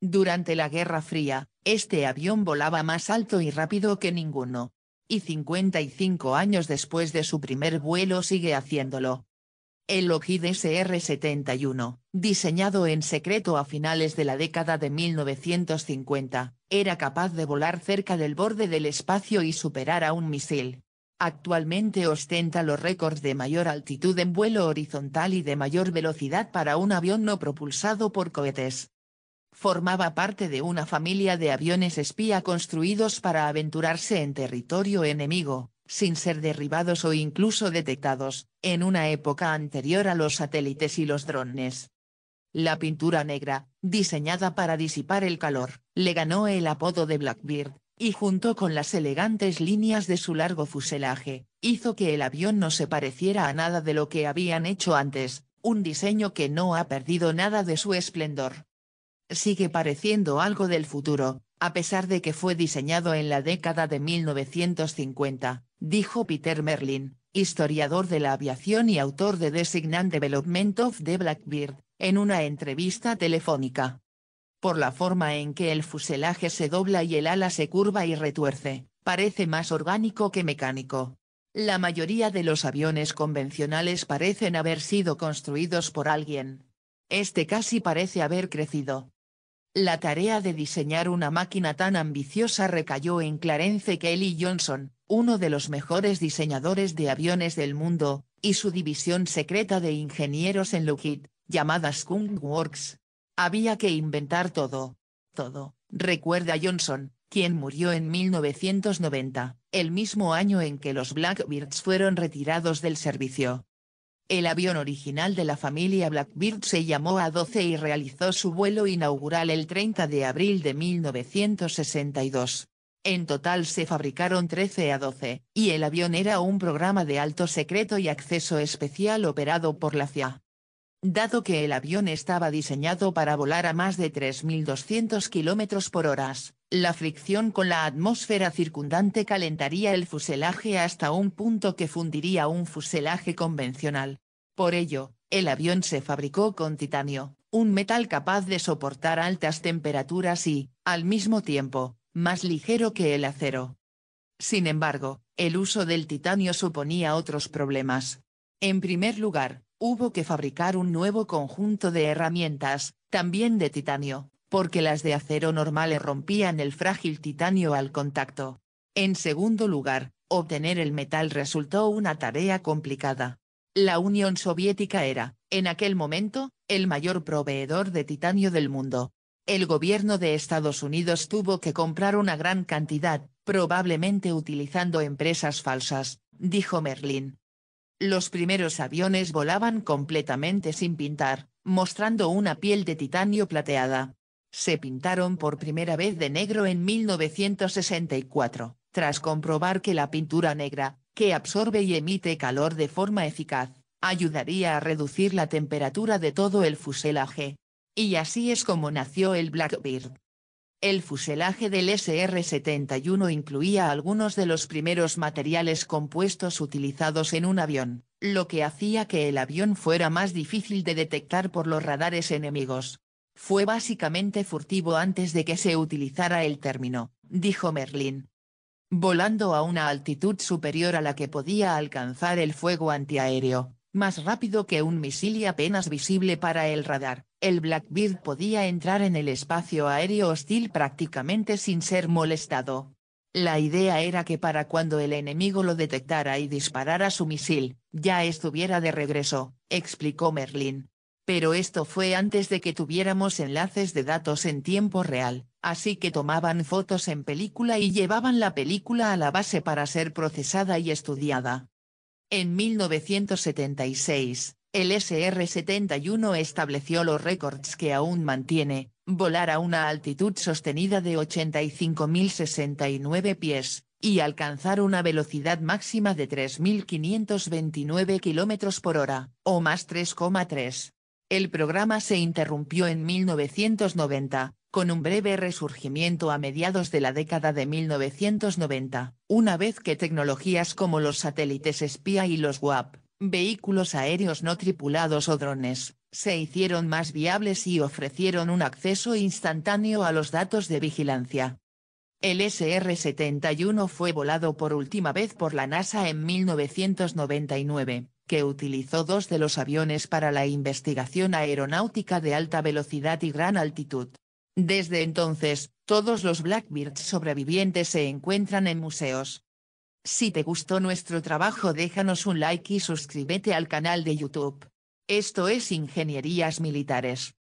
Durante la Guerra Fría, este avión volaba más alto y rápido que ninguno. Y 55 años después de su primer vuelo sigue haciéndolo. El Lockheed SR-71, diseñado en secreto a finales de la década de 1950, era capaz de volar cerca del borde del espacio y superar a un misil. Actualmente ostenta los récords de mayor altitud en vuelo horizontal y de mayor velocidad para un avión no propulsado por cohetes formaba parte de una familia de aviones espía construidos para aventurarse en territorio enemigo, sin ser derribados o incluso detectados, en una época anterior a los satélites y los drones. La pintura negra, diseñada para disipar el calor, le ganó el apodo de Blackbeard, y junto con las elegantes líneas de su largo fuselaje, hizo que el avión no se pareciera a nada de lo que habían hecho antes, un diseño que no ha perdido nada de su esplendor sigue pareciendo algo del futuro, a pesar de que fue diseñado en la década de 1950, dijo Peter Merlin, historiador de la aviación y autor de designant and Development of the Blackbird, en una entrevista telefónica. Por la forma en que el fuselaje se dobla y el ala se curva y retuerce, parece más orgánico que mecánico. La mayoría de los aviones convencionales parecen haber sido construidos por alguien. Este casi parece haber crecido. La tarea de diseñar una máquina tan ambiciosa recayó en Clarence Kelly Johnson, uno de los mejores diseñadores de aviones del mundo, y su división secreta de ingenieros en Lockheed, llamada Skunk Works. Había que inventar todo. Todo, recuerda Johnson, quien murió en 1990, el mismo año en que los Blackbirds fueron retirados del servicio. El avión original de la familia Blackbird se llamó A-12 y realizó su vuelo inaugural el 30 de abril de 1962. En total se fabricaron 13 A-12, y el avión era un programa de alto secreto y acceso especial operado por la CIA dado que el avión estaba diseñado para volar a más de 3.200 km por hora. La fricción con la atmósfera circundante calentaría el fuselaje hasta un punto que fundiría un fuselaje convencional. Por ello, el avión se fabricó con titanio, un metal capaz de soportar altas temperaturas y, al mismo tiempo, más ligero que el acero. Sin embargo, el uso del titanio suponía otros problemas. En primer lugar, hubo que fabricar un nuevo conjunto de herramientas, también de titanio, porque las de acero normal rompían el frágil titanio al contacto. En segundo lugar, obtener el metal resultó una tarea complicada. La Unión Soviética era, en aquel momento, el mayor proveedor de titanio del mundo. El gobierno de Estados Unidos tuvo que comprar una gran cantidad, probablemente utilizando empresas falsas, dijo Merlin. Los primeros aviones volaban completamente sin pintar, mostrando una piel de titanio plateada. Se pintaron por primera vez de negro en 1964, tras comprobar que la pintura negra, que absorbe y emite calor de forma eficaz, ayudaría a reducir la temperatura de todo el fuselaje. Y así es como nació el Blackbird. El fuselaje del SR-71 incluía algunos de los primeros materiales compuestos utilizados en un avión, lo que hacía que el avión fuera más difícil de detectar por los radares enemigos. Fue básicamente furtivo antes de que se utilizara el término, dijo Merlin. Volando a una altitud superior a la que podía alcanzar el fuego antiaéreo, más rápido que un misil y apenas visible para el radar, el Blackbird podía entrar en el espacio aéreo hostil prácticamente sin ser molestado. La idea era que para cuando el enemigo lo detectara y disparara su misil, ya estuviera de regreso, explicó Merlin. Pero esto fue antes de que tuviéramos enlaces de datos en tiempo real, así que tomaban fotos en película y llevaban la película a la base para ser procesada y estudiada. En 1976, el SR-71 estableció los récords que aún mantiene, volar a una altitud sostenida de 85.069 pies, y alcanzar una velocidad máxima de 3.529 km por hora, o más 3,3. El programa se interrumpió en 1990, con un breve resurgimiento a mediados de la década de 1990, una vez que tecnologías como los satélites espía y los WAP, vehículos aéreos no tripulados o drones, se hicieron más viables y ofrecieron un acceso instantáneo a los datos de vigilancia. El SR-71 fue volado por última vez por la NASA en 1999, que utilizó dos de los aviones para la investigación aeronáutica de alta velocidad y gran altitud. Desde entonces, todos los Blackbirds sobrevivientes se encuentran en museos. Si te gustó nuestro trabajo déjanos un like y suscríbete al canal de YouTube. Esto es Ingenierías Militares.